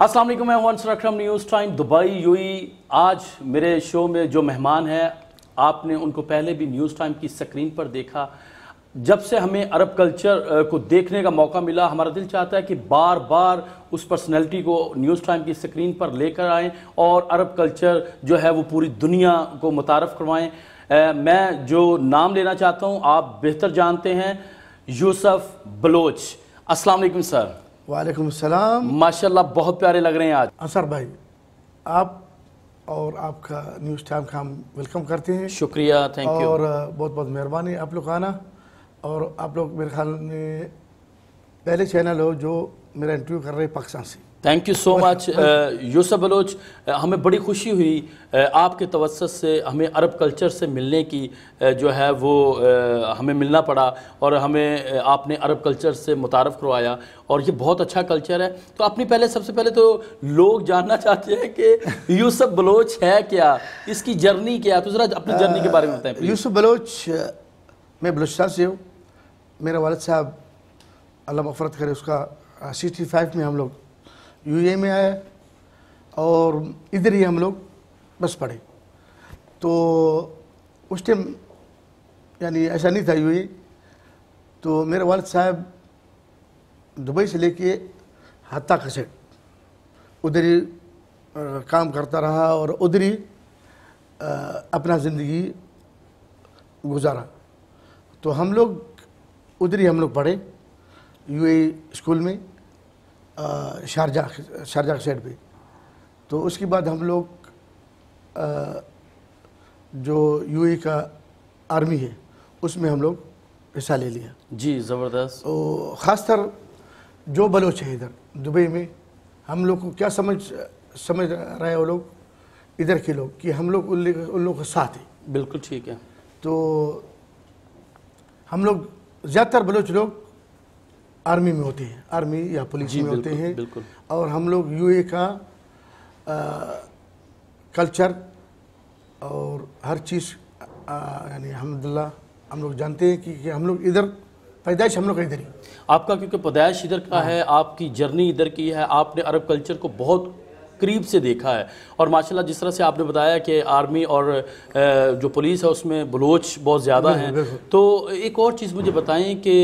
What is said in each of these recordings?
असल मैं हूं Akram news time Dubai UAE आज मेरे शो में जो मेहमान हैं आपने उनको पहले भी न्यूज़ टाइम की स्क्रीन पर देखा जब से हमें अरब कल्चर को देखने का मौका मिला हमारा दिल चाहता है कि बार बार उस पर्सनैलिटी को न्यूज़ टाइम की स्क्रीन पर लेकर आएँ और अरब कल्चर जो है वो पूरी दुनिया को मुतारफ़ करवाएँ मैं जो नाम लेना चाहता हूँ आप बेहतर जानते हैं यूसफ़ बलोच अस्सलाम सर वालेकुम सलाम माशाल्लाह बहुत प्यारे लग रहे हैं आज सर भाई आप और आपका न्यूज़ टाइम का हम वेलकम करते हैं शुक्रिया थैंक यू और बहुत बहुत मेहरबानी आप लोग आना और आप लोग मेरे ख्याल में पहले चैनल हो जो मेरा इंटरव्यू कर रहे हैं पाकिस्तान से thank you so much Yusuf Baloch हमें बड़ी खुशी हुई uh, आपके तवसत से हमें अरब कल्चर से मिलने की uh, जो है वो uh, हमें मिलना पड़ा और हमें आपने अरब कल्चर से मुतारफ़ करवाया और ये बहुत अच्छा कल्चर है तो अपनी पहले सबसे पहले तो लोग जानना चाहते हैं कि यूसफ बलोच है क्या इसकी जर्नी क्या तो ज़रा अपनी जर्नी के बारे में बताएं यूसफ बलोच मैं बलोचा से हूँ मेरे वालद साहब अल्लाह मफरत करे उसका सिक्सटी फाइव में हम लोग यूए में आए और इधर ही हम लोग बस पढ़े तो उस टाइम यानी ऐसा नहीं था यूए तो मेरे वाल साहब दुबई से लेके हत्ता खसे उधर ही काम करता रहा और उधर ही अपना ज़िंदगी गुजारा तो हम लोग उधर ही हम लोग पढ़े यूए स्कूल में शारजा शारजा के साइड पे तो उसके बाद हम लोग जो ए का आर्मी है उसमें हम लोग हिस्सा ले लिया जी ज़बरदस्त तो ख़ासतर जो बलोच है इधर दुबई में हम लोग को क्या समझ समझ रहे वो लोग इधर के लोग कि हम लोग उन लोग के साथ हैं बिल्कुल ठीक है तो हम लोग ज़्यादातर बलोच लोग आर्मी में होते हैं आर्मी या पुलिस में होते हैं और हम लोग यूए का आ, कल्चर और हर चीज़ यानी अलहमदिल्ला हम लोग जानते हैं कि, कि हम लोग इधर पैदाइश हम लोग इधर ही आपका क्योंकि पैदाइश इधर का हाँ। है आपकी जर्नी इधर की है आपने अरब कल्चर को बहुत करीब से देखा है और माशाल्लाह जिस तरह से आपने बताया कि आर्मी और जो पुलिस है उसमें बलोच बहुत ज़्यादा हैं तो एक और चीज़ मुझे बताएं कि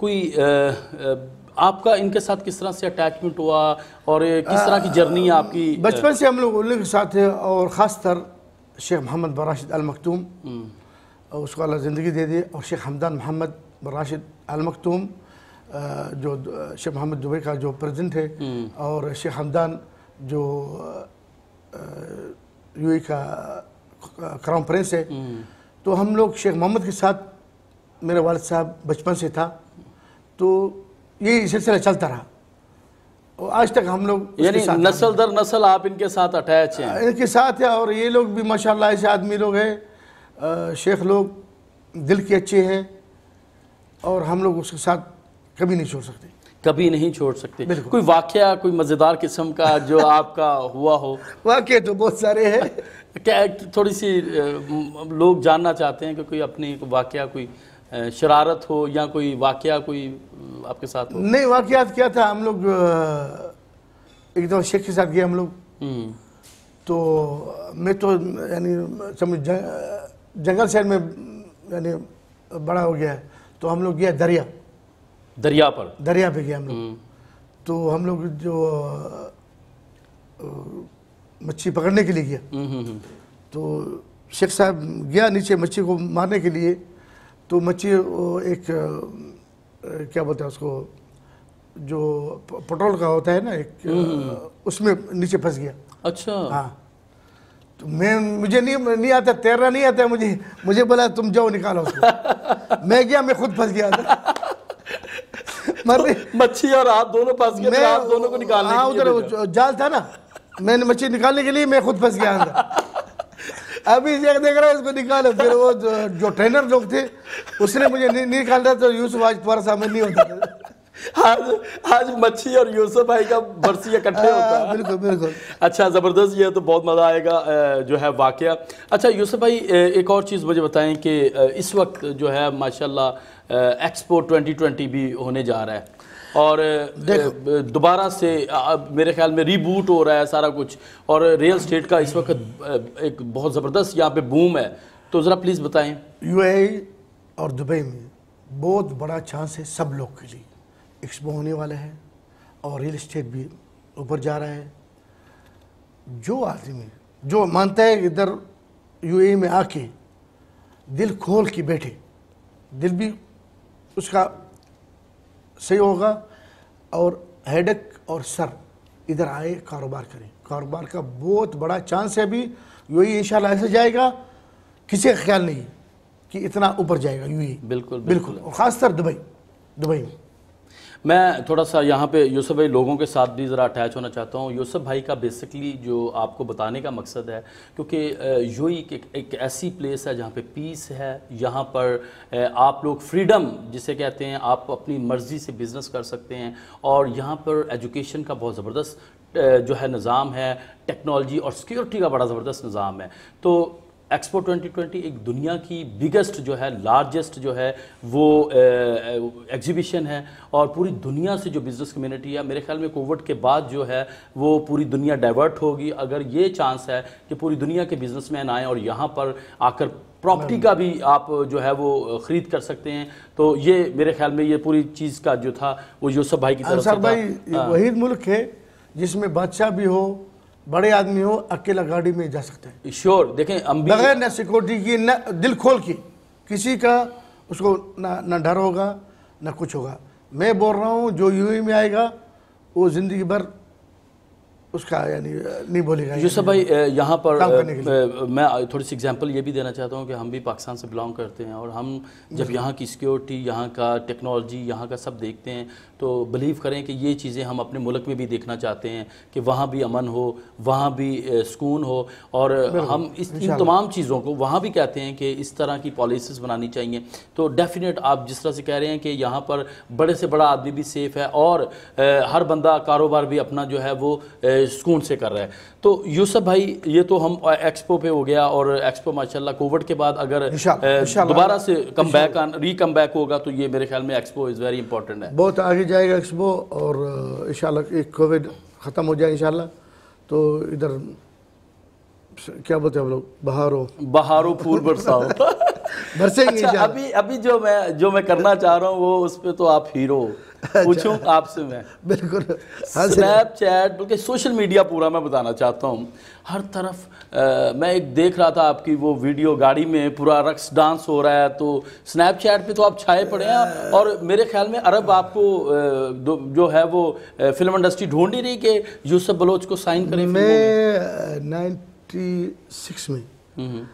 कोई आपका इनके साथ किस तरह से अटैचमेंट हुआ और किस तरह की जर्नी है आपकी बचपन से हम लोग उनके साथ हैं और ख़ास कर शेख मोहम्मद बराशिद अलमखतूम हम्म। उसको अल्लाह ज़िंदगी दे दी और शेख हमदान मोहम्मद बराशिद अलमखतूम जो शेख मोहम्मद दुबई का जो प्रेजिडेंट है हम्म। और शेख हमदान जो यू का क्राउन प्रिंस है हम्म। तो हम लोग शेख मोहम्मद के साथ मेरे वालद साहब बचपन से था तो ये सिलसिला चलता रहा और आज तक हम लोग यानी नस्ल दर नस्ल आप इनके साथ अटैच हैं हाँ, इनके साथ है और ये लोग भी माशाल्लाह ऐसे आदमी लोग हैं शेख लोग दिल के अच्छे हैं और हम लोग उसके साथ कभी नहीं छोड़ सकते कभी नहीं छोड़ सकते कोई वाक्य कोई मज़ेदार किस्म का जो आपका हुआ हो वाक्य तो बहुत सारे हैं क्या थोड़ी सी लोग जानना चाहते हैं कि कोई अपनी वाक्य कोई शरारत हो या कोई वाक्य कोई आपके साथ हो नहीं वाक़ात क्या था हम लोग एक शेख के साथ गए हम लोग हम्म। तो मैं तो यानी समझ जंगल शहर में यानी बड़ा हो गया तो हम लोग गया दरिया दरिया पर दरिया पे गए हम लोग हम्म। तो हम लोग जो मच्छी पकड़ने के लिए गया हम्म, हम्म, तो शेख साहब गया नीचे मच्छी को मारने के लिए तो मच्छी एक क्या बोलते हैं उसको जो पेट्रोल का होता है ना एक उसमें नीचे फंस गया अच्छा हाँ तो मैं मुझे नहीं नहीं आता तैरना नहीं आता मुझे मुझे बोला तुम जाओ निकालो उसको मैं गया मैं खुद फंस गया था तो मच्छी और आप दोनों फंस गए आप दोनों को निकालने हाँ उधर जाल था ना मैंने मच्छी निकालने के लिए मैं खुद फंस गया अंदर अभी देख रहा है उसको निकालो फिर वो जो, जो ट्रेनर लोग थे उसने मुझे नहीं निकाल रहा तो यूसुफ आज तुम्हारा सामने नहीं होता आज आज मच्छी और यूसुफ भाई का बरसी इकट्ठे हाँ, होता है बिल्कुल बिल्कुल अच्छा ज़बरदस्त ये तो बहुत मज़ा आएगा जो है वाक़ अच्छा यूसुफ भाई एक और चीज़ मुझे बताएं कि इस वक्त जो है माशाल्लाह एक्सपो 2020 भी होने जा रहा है और दोबारा से मेरे ख्याल में रीबूट हो रहा है सारा कुछ और रियल स्टेट का इस वक्त एक बहुत ज़बरदस्त यहाँ पे बूम है तो ज़रा प्लीज़ बताएं यूएई e और दुबई में बहुत बड़ा चांस है सब लोग के लिए एक्सपो होने वाला है और रियल इस्टेट भी ऊपर जा रहा है जो आदमी जो मानता है इधर यू e में आके दिल खोल के बैठे दिल भी उसका सही होगा और हेडक और सर इधर आए कारोबार करें कारोबार का बहुत बड़ा चांस है अभी यू ई e ऐसे जाएगा किसी का ख्याल नहीं कि इतना ऊपर जाएगा यू e। बिल्कुल बिल्कुल, बिल्कुल। और ख़ासतर दुबई दुबई में मैं थोड़ा सा यहाँ पे यूसुफ भाई लोगों के साथ भी ज़रा अटैच होना चाहता हूँ यूसुफ भाई का बेसिकली जो आपको बताने का मकसद है क्योंकि यूई एक, एक ऐसी प्लेस है जहाँ पे पीस है यहाँ पर आप लोग फ्रीडम जिसे कहते हैं आप अपनी मर्ज़ी से बिज़नेस कर सकते हैं और यहाँ पर एजुकेशन का बहुत ज़बरदस्त जो है निज़ाम है टेक्नोलॉजी और सिक्योरिटी का बड़ा ज़बरदस्त निज़ाम है तो एक्सपो 2020 एक दुनिया की बिगेस्ट जो है लार्जेस्ट जो है वो एग्जीबिशन है और पूरी दुनिया से जो बिज़नेस कम्युनिटी है मेरे ख्याल में कोविड के बाद जो है वो पूरी दुनिया डाइवर्ट होगी अगर ये चांस है कि पूरी दुनिया के बिजनेस मैन आएँ और यहाँ पर आकर प्रॉपर्टी हम्म। का भी आप जो है वो खरीद कर सकते हैं तो ये मेरे ख्याल में ये पूरी चीज़ का जो था वो यूसफ भाई की तरफ से भाई हाँ। वही मुल्क है जिसमें बादशाह भी हो बड़े आदमी हो अकेला गाड़ी में जा सकते हैं श्योर देखें बगैर न सिक्योरिटी की न दिल खोल की किसी का उसको ना ना डर होगा ना कुछ होगा मैं बोल रहा हूँ जो यू में आएगा वो ज़िंदगी भर उसका यानी नहीं बोलेगा सब भाई यहाँ पर मैं थोड़ी सी एग्जांपल ये भी देना चाहता हूँ कि हम भी पाकिस्तान से बिलोंग करते हैं और हम जब यहाँ की सिक्योरिटी यहाँ का टेक्नोलॉजी यहाँ का सब देखते हैं तो बिलीव करें कि ये चीज़ें हम अपने मुल्क में भी देखना चाहते हैं कि वहाँ भी अमन हो वहाँ भी सुकून हो और हम इस इन तमाम चीज़ों को वहाँ भी कहते हैं कि इस तरह की पॉलिसीज बनानी चाहिए तो डेफिनेट आप जिस तरह से कह रहे हैं कि यहाँ पर बड़े से बड़ा आदमी भी सेफ़ है और हर बंदा कारोबार भी अपना जो है वो सुकून से कर रहा है तो यूसुफ भाई ये तो हम एक्सपो पे हो गया और एक्सपो माशाल्लाह कोविड के बाद अगर दोबारा से कम बैक री कम बैक होगा तो ये मेरे ख्याल में एक्सपो इज़ वेरी इंपॉर्टेंट है बहुत आगे जाएगा एक्सपो और इन कोविड ख़त्म हो जाए इंशाल्लाह तो इधर क्या बोलते हैं हम लोग बहारो बहारो फूल बरसाओ बरसेंगे अच्छा, अभी अभी जो मैं जो मैं करना चाह रहा हूँ वो उस पर तो आप हीरो अच्छा। पूछूं आपसे मैं बिल्कुल हाँ, स्नैपचैट बल्कि सोशल मीडिया पूरा मैं बताना चाहता हूं हर तरफ आ, मैं एक देख रहा था आपकी वो वीडियो गाड़ी में पूरा रक्स डांस हो रहा है तो स्नैपचैट पे तो आप छाए पड़े हैं और मेरे ख्याल में अरब आपको जो है वो फिल्म इंडस्ट्री ढूंढ ही रही कि यूसुफ बलोच को साइन करें मैं नाइन्टी सिक्स में हम्म।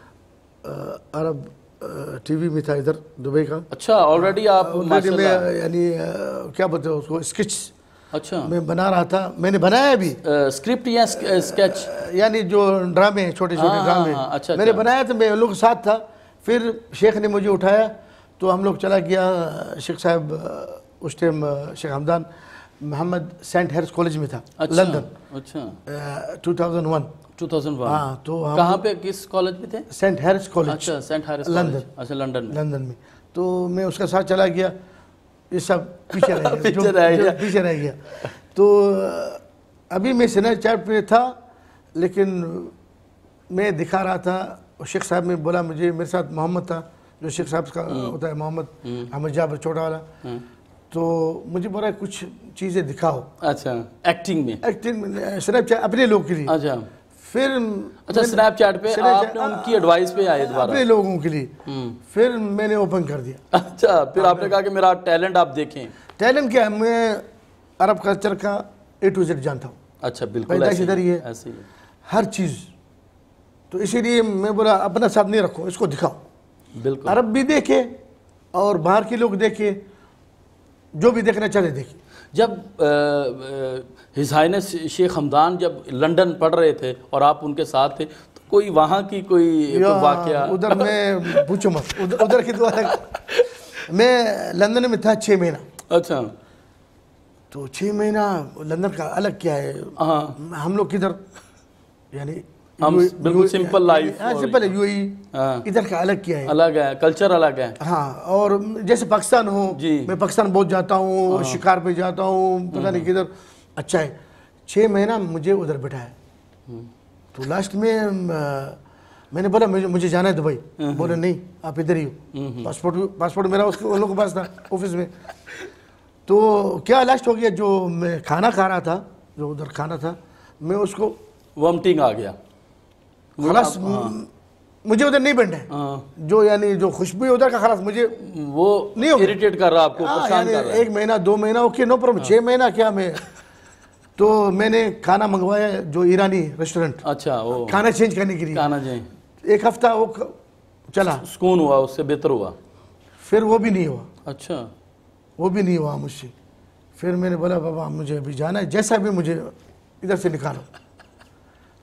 अरब टीवी में था इधर दुबई का अच्छा ऑलरेडी आप ऑलरेडी uh, मैं यानी uh, क्या बोलते हो उसको स्केच अच्छा मैं बना रहा था मैंने बनाया भी स्क्रिप्ट uh, या स्केच यानी जो ड्रामे छोटे छोटे ड्रामे अच्छा मैंने अच्छा। बनाया था मैं लोग साथ था फिर शेख ने मुझे उठाया तो हम लोग चला गया शेख साहब उस time Sheikh Hamdan Mohammed Sandhurst college में था अच्छा, लंदन अच्छा आ, 2001 2001 टू थाउजेंड हाँ तो कहाँ पे किस कॉलेज में थे सेंट हेयर्स कॉलेज अच्छा सेंट हेयर्स लंदन अच्छा लंदन में लंदन में तो मैं उसका साथ चला गया ये सब पीछे रह गया पीछे रह गया पीछे रह गया तो अभी मैं सीनियर चैप्ट पे था लेकिन मैं दिखा रहा था और शेख साहब ने बोला मुझे मेरे साथ मोहम्मद था जो शेख साहब का हम्म। होता है मोहम्मद हम्म। अहमद जाबर छोटा वाला हम्म। तो मुझे बोला कुछ चीज़ें दिखाओ अच्छा एक्टिंग में एक्टिंग में स्नैपचैट अपने लोग के लिए अच्छा फिर अच्छा स्नैपचैट पे आपने हाँ, उनकी एडवाइस पे आए दोबारा अपने लोगों के लिए हम्म। फिर मैंने ओपन कर दिया अच्छा फिर हाँ, आपने कहा कि मेरा टैलेंट आप देखें टैलेंट क्या है मैं अरब कल्चर का ए टू जेड जानता हूँ अच्छा बिल्कुल ऐसे इधर ही है हर चीज़ तो इसीलिए मैं बोला अपना साथ नहीं रखो इसको दिखाओ बिल्कुल अरब भी देखे और बाहर के लोग देखे जो भी देखना चाहते देखिए जब हिसाइनस शेख हमदान जब लंदन पढ़ रहे थे और आप उनके साथ थे तो कोई वहाँ की कोई वाक्य उधर मैं पूछो मत उधर, उधर की तो मैं लंदन में था छः महीना अच्छा तो छः महीना लंदन का अलग क्या है हाँ हम लोग किधर यानी हम बिल्कुल सिंपल लाइफ सिंपल है यूएई e हाँ। इधर का अलग क्या है अलग है कल्चर अलग है हाँ और जैसे पाकिस्तान हो जी मैं पाकिस्तान बहुत जाता हूँ हाँ। शिकार पे जाता हूँ पता नहीं हम्म। किधर अच्छा है छः महीना मुझे उधर बिठाया हम्म। तो लास्ट में मैंने बोला मुझे मुझे जाना है दुबई हम्म। बोले नहीं आप इधर ही हो पासपोर्ट पासपोर्ट मेरा उसके उन लोगों के पास था ऑफिस में तो क्या लास्ट हो गया जो मैं खाना खा रहा था जो उधर खाना था मैं उसको वॉमटिंग आ गया खलास हाँ। मुझे उधर नहीं बैठे हाँ। जो यानी जो खुशबू उधर का खलास मुझे वो नहीं हो इरिटेट कर रहा आपको हाँ, परेशान कर रहा है एक महीना दो महीना ओके नो प्रॉब्लम छः महीना क्या मैं तो मैंने खाना मंगवाया जो ईरानी रेस्टोरेंट अच्छा वो खाना चेंज करने के लिए खाना चेंज एक हफ्ता वो चला सुकून हुआ उससे बेहतर हुआ फिर वो भी नहीं हुआ अच्छा वो भी नहीं हुआ मुझसे फिर मैंने बोला बाबा मुझे अभी जाना है जैसा भी मुझे इधर से निकालो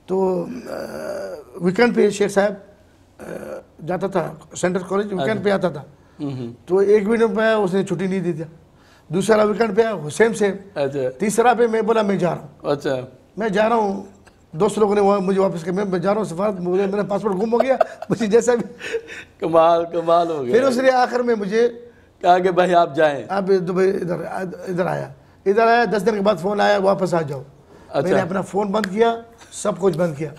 तो वीकेंड पे शेख साहब जाता था सेंट्रल कॉलेज वीकेंड पे आता था तो एक मिनट पे आया उसने छुट्टी नहीं दी थी दूसरा वीकेंड पे आया वो सेम सेम अच्छा तीसरा पे मैं बोला मैं जा रहा हूँ अच्छा मैं जा रहा हूँ दोस्त लोगों ने वहाँ मुझे वापस किया मैं जा रहा हूँ सफारत मेरा पासपोर्ट गुम हो गया मुझे जैसा भी कमाल कमाल हो गया फिर उसने आखिर में मुझे कहा कि भाई आप जाएं आप दुबई इधर इधर आया इधर आया दस दिन के बाद फ़ोन आया वापस आ जाओ अच्छा। मैंने अपना फ़ोन बंद किया सब कुछ बंद किया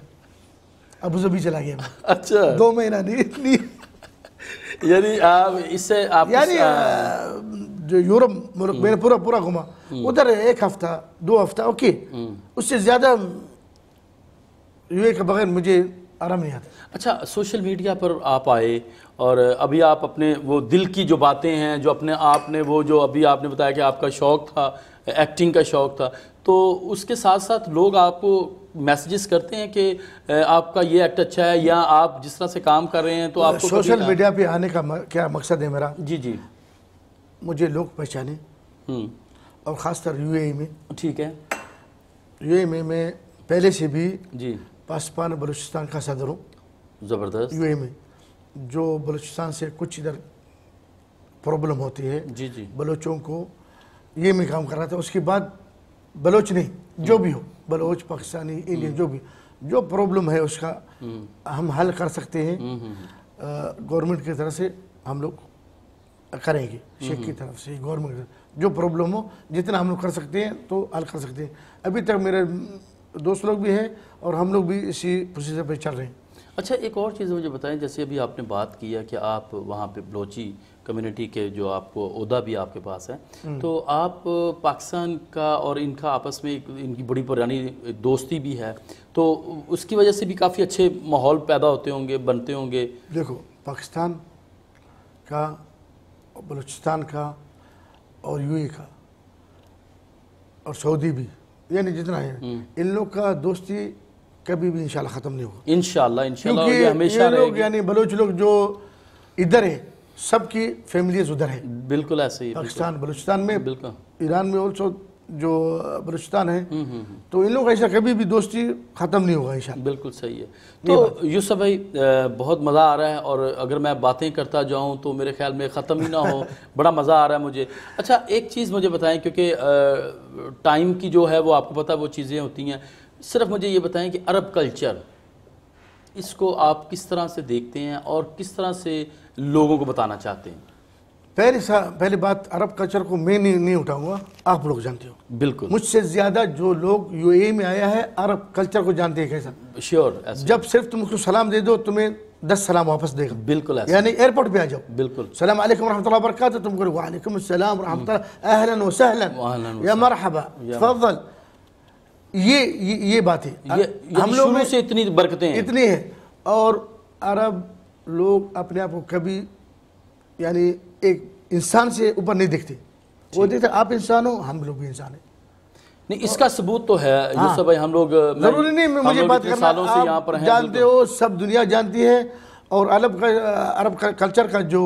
अब उसे भी चला गया अच्छा दो महीना नहीं यानी आप इससे आप यानी जो यूरोप मुल्क मैंने हम्म। पूरा पूरा घुमा हम्म। उधर एक हफ्ता दो हफ्ता ओके हम्म। उससे ज़्यादा यूए के बगैर मुझे आराम नहीं आता अच्छा सोशल मीडिया पर आप आए और अभी आप अपने वो दिल की जो बातें हैं जो अपने आपने वो जो अभी आपने बताया कि आपका शौक़ था एक्टिंग का शौक़ था तो उसके साथ साथ लोग आपको मैसेजेस करते हैं कि आपका ये एक्ट अच्छा है या आप जिस तरह से काम कर रहे हैं तो आप सोशल मीडिया पे आने का क्या मकसद है मेरा जी जी मुझे लोग पहचाने हम्म। और ख़ासतर यू e में ठीक है यू e में मैं पहले से भी जी पासपान बलूचिस्तान का सदर हूँ ज़बरदस्त यू e में जो बलूचिस्तान से कुछ इधर प्रॉब्लम होती है जी जी बलोचों को ये में काम कर रहा था उसके बाद बलोच नहीं जो हम्म। भी हो बलोच पाकिस्तानी हम्म। इंडियन जो भी जो प्रॉब्लम है उसका हम्म। हम हल कर सकते हैं गवर्नमेंट की तरफ से हम लोग करेंगे शेख की तरफ से गवर्नमेंट जो प्रॉब्लम हो जितना हम लोग कर सकते हैं तो हल कर सकते हैं अभी तक मेरे दोस्त लोग भी हैं और हम लोग भी इसी प्रोसीजर पर चल रहे हैं अच्छा एक और चीज़ मुझे बताएं जैसे अभी आपने बात किया कि आप वहाँ पे बलोची कम्युनिटी के जो आपको उदा भी आपके पास है हम्म। तो आप पाकिस्तान का और इनका आपस में इनकी बड़ी पुरानी दोस्ती भी है तो उसकी वजह से भी काफ़ी अच्छे माहौल पैदा होते होंगे बनते होंगे देखो पाकिस्तान का बलूचिस्तान का और यू का और सऊदी भी यानी जितना है हम्म। इन लोग का दोस्ती कभी भी इन ख़त्म नहीं होगा इंशाल्लाह इंशाल्लाह हमेशा ये लोग यानी बलोच लोग जो इधर है सबकी फैमिलीज उधर है बिल्कुल ऐसे ही पाकिस्तान बलूचिस्तान में बिल्कुल ईरान में ऑल्सो जो बलुचिस्तान है हम्म, हम्म, हम्म। तो इन लोग ऐसा कभी भी दोस्ती ख़त्म नहीं होगा ऐसा बिल्कुल सही है तो, तो यूसफ भाई बहुत मज़ा आ रहा है और अगर मैं बातें करता जाऊं तो मेरे ख्याल में ख़त्म ही ना हो बड़ा मज़ा आ रहा है मुझे अच्छा एक चीज़ मुझे बताएं क्योंकि टाइम की जो है वो आपको पता वो चीज़ें होती हैं सिर्फ मुझे ये बताएं कि अरब कल्चर इसको आप किस तरह से देखते हैं और किस तरह से लोगों को बताना चाहते हैं पहली पहली बात अरब कल्चर को मैं नहीं, नहीं उठाऊंगा आप लोग जानते हो बिल्कुल मुझसे ज्यादा जो लोग यूएई में आया है अरब कल्चर को जानते हैं कैसा श्योर जब सिर्फ तुम उसको सलाम दे दो तुम्हें दस सलाम वापस देगा बिल्कुल यानी एयरपोर्ट पे आ जाओ बिल्कुल सलाम अलैकुम रहमतुल्लाह वबरकातुहू तुम करो वालेकुम अस्सलाम रहमतुल्लाह अहलन व सहलन या मरहबा तफضل ये ये, ये बात है ये, ये हम लोग से इतनी बरकतें हैं इतनी है और अरब लोग अपने आप को कभी यानी एक इंसान से ऊपर नहीं देखते वो देखते आप इंसान हो हम लोग भी इंसान हैं नहीं इसका सबूत तो है हाँ, भाई हम लोग जरूरी नहीं मैं मुझे बात करना सालों से यहाँ पर जानते हो सब दुनिया जानती है और अरब का अरब कल्चर का जो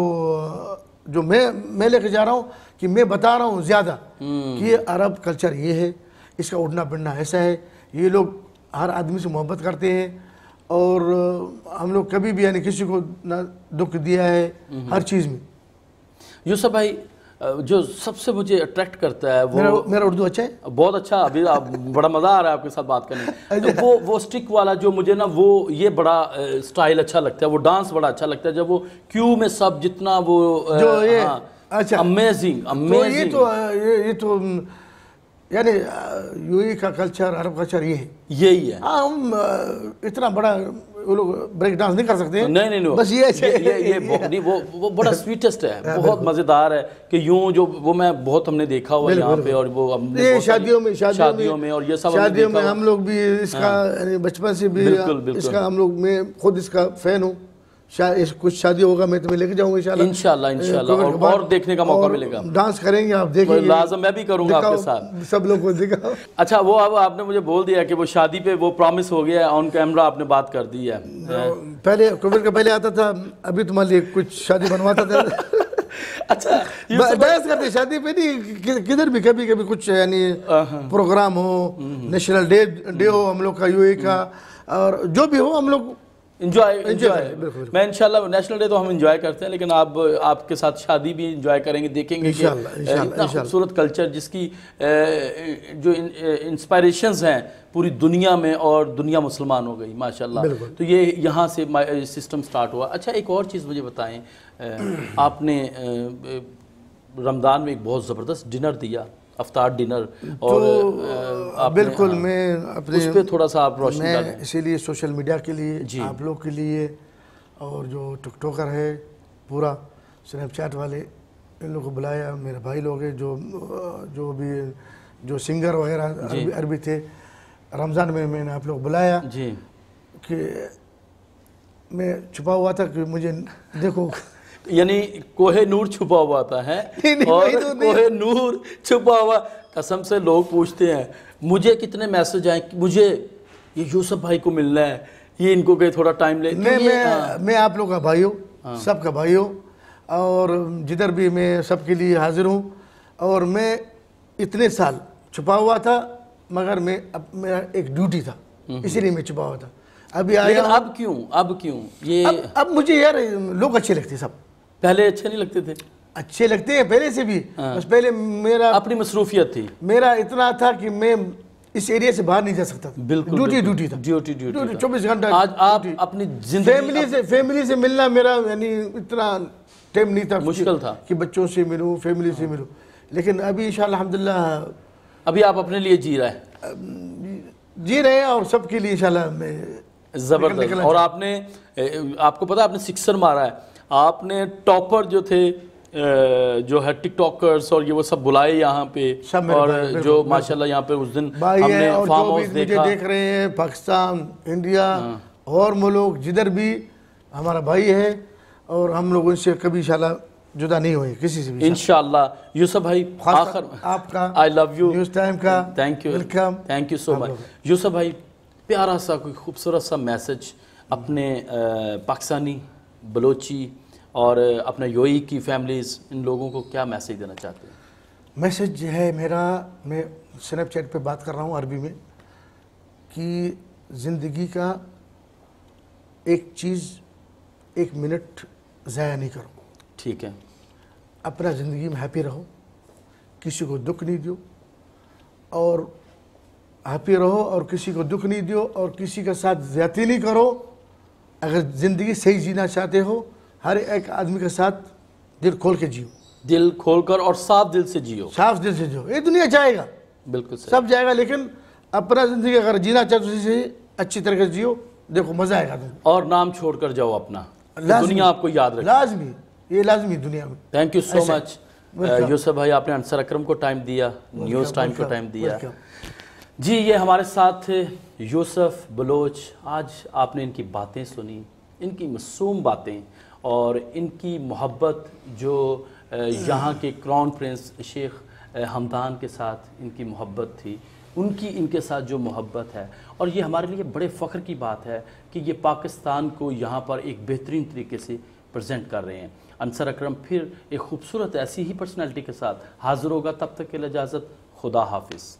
जो मैं मैं लेके जा रहा हूँ कि मैं बता रहा हूँ ज़्यादा हम्म। कि अरब कल्चर ये है इसका उठना पिटना ऐसा है ये लोग हर आदमी से मोहब्बत करते हैं और हम लोग कभी भी यानी किसी को ना दुख दिया है हम्म। हर चीज़ में यूसुफ भाई जो सबसे मुझे अट्रैक्ट करता है वो मेरा, मेरा उर्दू अच्छा है बहुत अच्छा अभी आप बड़ा मज़ा आ रहा है आपके साथ बात करने तो वो वो स्टिक वाला जो मुझे ना वो ये बड़ा स्टाइल अच्छा लगता है वो डांस बड़ा अच्छा लगता है जब वो क्यू में सब जितना वो जो ये हाँ, अच्छा अमेजिंग अमेजिंग तो ये तो ये, ये तो यानी यूएई का कल्चर अरब कल्चर ये है यही है हाँ हम इतना बड़ा वो लोग ब्रेक डांस नहीं कर सकते नहीं नहीं नहीं बस ये ये ये, ये, ये नहीं वो वो बड़ा स्वीटेस्ट है हाँ, बहुत मज़ेदार है कि यूं जो वो मैं बहुत हमने देखा हुआ यहाँ पे और वो ये शादियों में शादियों में और ये सब शादियों में हम लोग भी इसका हाँ। बचपन से भी इसका हम लोग मैं खुद इसका फ़ैन हूँ शायद कुछ शादी होगा मैं तुम्हें लेके जाऊंगा इंशाल्लाह इंशाल्लाह इंशाल्लाह और, और देखने का मौका मिलेगा डांस करेंगे आप देखेंगे लाजम मैं भी करूंगा आपके साथ सब लोग को दिखाओ अच्छा वो अब आपने मुझे बोल दिया कि वो शादी पे वो प्रॉमिस हो गया है ऑन कैमरा आपने बात कर दी है तो पहले कोविड का पहले आता था अभी तुम्हारे लिए कुछ शादी बनवाता था अच्छा तो- करते शादी पे नहीं किधर भी कभी कभी कुछ यानी प्रोग्राम uh-huh. हो नेशनल डे डे हो हम लोग का यूए e का mm-hmm. और जो भी हो हम लोग इंजॉय इंजॉय मैं इंशाल्लाह नेशनल डे तो हम इंजॉय करते हैं लेकिन आप आपके साथ शादी भी इंजॉय करेंगे देखेंगे कि इतना खूबसूरत कल्चर जिसकी जो इंस्पायरेशंस हैं पूरी दुनिया में और दुनिया मुसलमान हो गई माशाल्लाह तो ये यहाँ से सिस्टम स्टार्ट हुआ अच्छा एक और चीज़ मुझे बताएं आपने रमज़ान में एक बहुत ज़बरदस्त डिनर दिया अफ्तार डिनर तो, और तो बिल्कुल हाँ, मैं अपने उस पे थोड़ा सा आप रोशन मैं इसीलिए सोशल मीडिया के लिए जी आप लोग के लिए और जो टिकटॉकर है पूरा स्नैपचैट वाले इन लोगों को बुलाया मेरे भाई लोग हैं जो जो भी जो सिंगर वगैरह अरबी, अरबी थे रमज़ान में मैंने आप लोग बुलाया जी कि मैं छुपा हुआ था कि मुझे देखो यानी कोहे नूर छुपा हुआ था है नहीं, नहीं, और कोहे नूर छुपा हुआ कसम से लोग पूछते हैं मुझे कितने मैसेज आए मुझे ये यूसुफ भाई को मिलना है ये इनको कहीं थोड़ा टाइम ले तो मैं मैं, हाँ। आ, मैं आप लोग का भाई हूँ हाँ। सब का भाई हूँ और जिधर भी मैं सबके लिए हाजिर हूँ और मैं इतने साल छुपा हुआ था मगर मैं अब मेरा एक ड्यूटी था हम्म, हम्म। इसीलिए मैं छुपा हुआ था अभी आया अब क्यों अब क्यों ये अब, अब मुझे यार लोग अच्छे लगते सब पहले अच्छे नहीं लगते थे अच्छे लगते हैं पहले से भी हाँ। बस पहले मेरा अपनी मसरूफियत थी मेरा इतना था कि मैं इस एरिया से बाहर नहीं जा सकता था बिल्कुल ड्यूटी ड्यूटी था ड्यूटी ड्यूटी चौबीस घंटा आज आप अपनी फैमिली से फैमिली से मिलना मेरा यानी इतना टाइम नहीं था मुश्किल था कि बच्चों से मिलूँ फैमिली से हाँ। मिलूँ लेकिन अभी इन शहमदिल्ला अभी आप अपने लिए जी रहे जी रहे हैं और सबके लिए इन मैं ज़बरदस्त और आपने आपको पता आपने सिक्सर मारा है आपने टॉपर जो थे जो है टिकटॉकर्स और ये वो सब बुलाए यहाँ पे सब और जो माशाल्लाह यहाँ पे उस दिन हमने फार्म हाउस देखा देख रहे हैं पाकिस्तान इंडिया हाँ। और मुल्क जिधर भी हमारा भाई है और हम लोग उनसे कभी इंशाल्लाह जुदा नहीं हुए किसी से भी इंशाल्लाह यूसुफ भाई आखिर आपका I love you news time का thank you welcome thank you so much Yusuf भाई प्यारा सा कोई खूबसूरत सा मैसेज अपने पाकिस्तानी बलोची और अपने योई की फैमिलीज़ इन लोगों को क्या मैसेज देना चाहते हैं मैसेज है मेरा मैं स्नैपचैट पे बात कर रहा हूँ अरबी में कि ज़िंदगी का एक चीज़ एक मिनट ज़ाया नहीं करो ठीक है अपना ज़िंदगी में हैप्पी रहो किसी को दुख नहीं दो और हैप्पी रहो और किसी को दुख नहीं दो और किसी का साथ ज़्यादा नहीं करो अगर ज़िंदगी सही जीना चाहते हो हर एक आदमी के साथ दिल खोल के जियो दिल खोल कर और साफ दिल से जियो साफ दिल से जियो ये दुनिया जाएगा बिल्कुल सही। सब जाएगा लेकिन अपना ज़िंदगी अगर जीना चाहते हो अच्छी तरह से जियो देखो मज़ा आएगा तुम और नाम छोड़ कर जाओ अपना दुनिया आपको याद रखे लाजमी ये लाजमी दुनिया में thank you so much Yusuf भाई आपने अंसर अक्रम को टाइम दिया न्यूज़ टाइम को टाइम दिया जी ये हमारे साथ यूसफ यूसुफ बलोच आज आपने इनकी बातें सुनी इनकी मसूम बातें और इनकी मोहब्बत जो यहाँ के क्राउन प्रिंस शेख हमदान के साथ इनकी मोहब्बत थी उनकी इनके साथ जो मोहब्बत है और ये हमारे लिए बड़े फ़ख्र की बात है कि ये पाकिस्तान को यहाँ पर एक बेहतरीन तरीके से प्रजेंट कर रहे हैं अनसर अकरम फिर एक खूबसूरत ऐसी ही पर्सनैलिटी के साथ हाज़िर होगा तब तक के लिए इजाज़त खुदा हाफिज़